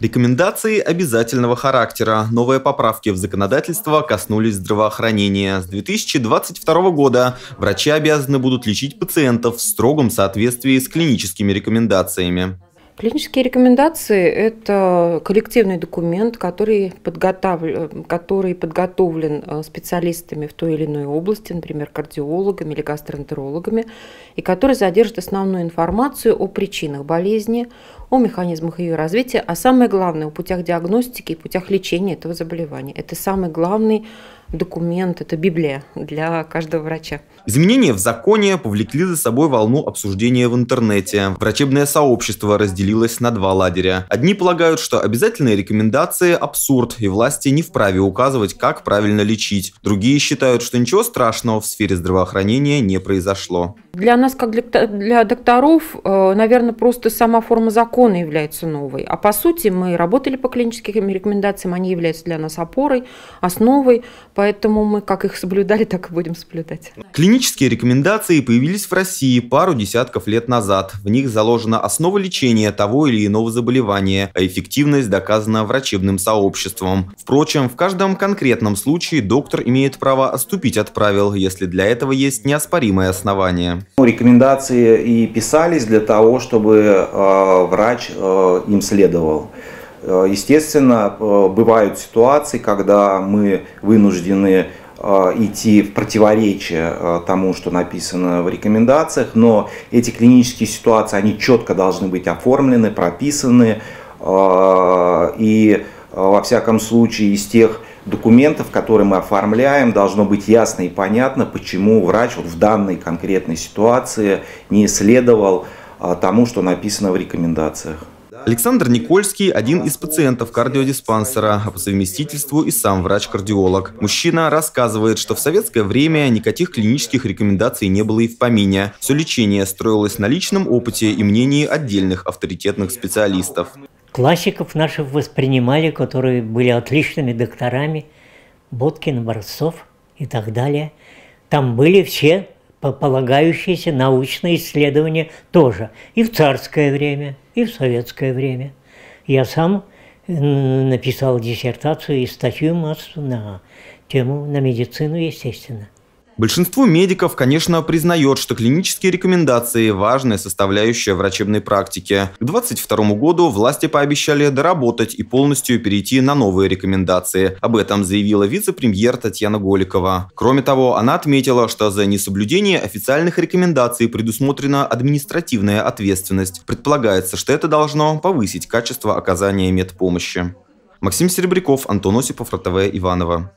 Рекомендации обязательного характера. Новые поправки в законодательство коснулись здравоохранения. С 2022 года врачи обязаны будут лечить пациентов в строгом соответствии с клиническими рекомендациями. Клинические рекомендации – это коллективный документ, который, подготовлен, э, который подготовлен э, специалистами в той или иной области, например, кардиологами или гастроэнтерологами, и который содержит основную информацию о причинах болезни, о механизмах ее развития, а самое главное – о путях диагностики и путях лечения этого заболевания. Это самый главный документ, это Библия для каждого врача. Изменения в законе повлекли за собой волну обсуждения в интернете. Врачебное сообщество разделилось на два лагеря. Одни полагают, что обязательные рекомендации – абсурд, и власти не вправе указывать, как правильно лечить. Другие считают, что ничего страшного в сфере здравоохранения не произошло. Для нас, как для, для докторов, э, наверное, просто сама форма закона является новой. А по сути мы работали по клиническим рекомендациям, они являются для нас опорой, основой, Поэтому мы как их соблюдали, так и будем соблюдать. Клинические рекомендации появились в России пару десятков лет назад. В них заложена основа лечения того или иного заболевания, а эффективность доказана врачебным сообществом. Впрочем, в каждом конкретном случае доктор имеет право отступить от правил, если для этого есть неоспоримое основание. Ну, рекомендации и писались для того, чтобы э, врач э, им следовал. Э, естественно, э, бывают ситуации, когда мы вынуждены э, идти в противоречие тому, что написано в рекомендациях, но эти клинические ситуации, они четко должны быть оформлены, прописаны, и во всяком случае из тех документов, которые мы оформляем, должно быть ясно и понятно, почему врач вот в данной конкретной ситуации не следовал тому, что написано в рекомендациях. Александр Никольский – один из пациентов кардиодиспансера, а по совместительству и сам врач-кардиолог. Мужчина рассказывает, что в советское время никаких клинических рекомендаций не было и в помине. Все лечение строилось на личном опыте и мнении отдельных авторитетных специалистов. Классиков наших воспринимали, которые были отличными докторами, Боткин, Борцов и так далее. Там были все полагающиеся научные исследования тоже и в царское время, и в советское время. Я сам э, написал диссертацию и статью массу на тему на медицину, естественно. Большинство медиков, конечно, признает, что клинические рекомендации – важная составляющая врачебной практики. К 2022 году власти пообещали доработать и полностью перейти на новые рекомендации. Об этом заявила вице-премьер Татьяна Голикова. Кроме того, она отметила, что за несоблюдение официальных рекомендаций предусмотрена административная ответственность. Предполагается, что это должно повысить качество оказания медпомощи. Максим Серебряков, Антон Осипов, РТВ, Иванова.